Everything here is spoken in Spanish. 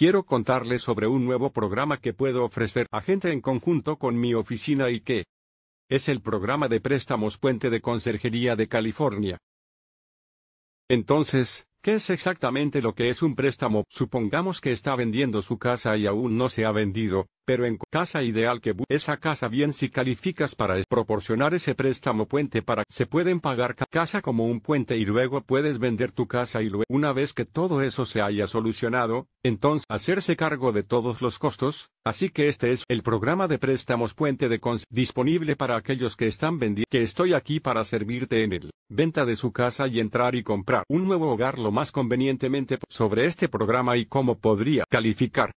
Quiero contarles sobre un nuevo programa que puedo ofrecer a gente en conjunto con mi oficina y que es el programa de préstamos Puente de Conserjería de California. Entonces, ¿qué es exactamente lo que es un préstamo? Supongamos que está vendiendo su casa y aún no se ha vendido, pero en casa ideal que esa casa bien si calificas para proporcionar ese préstamo puente para se pueden pagar casa como un puente y luego puedes vender tu casa y luego una vez que todo eso se haya solucionado, entonces hacerse cargo de todos los costos, así que este es el programa de préstamos puente de cons disponible para aquellos que están vendiendo que estoy aquí para servirte en el venta de su casa y entrar y comprar un nuevo hogar lo más convenientemente sobre este programa y cómo podría calificar.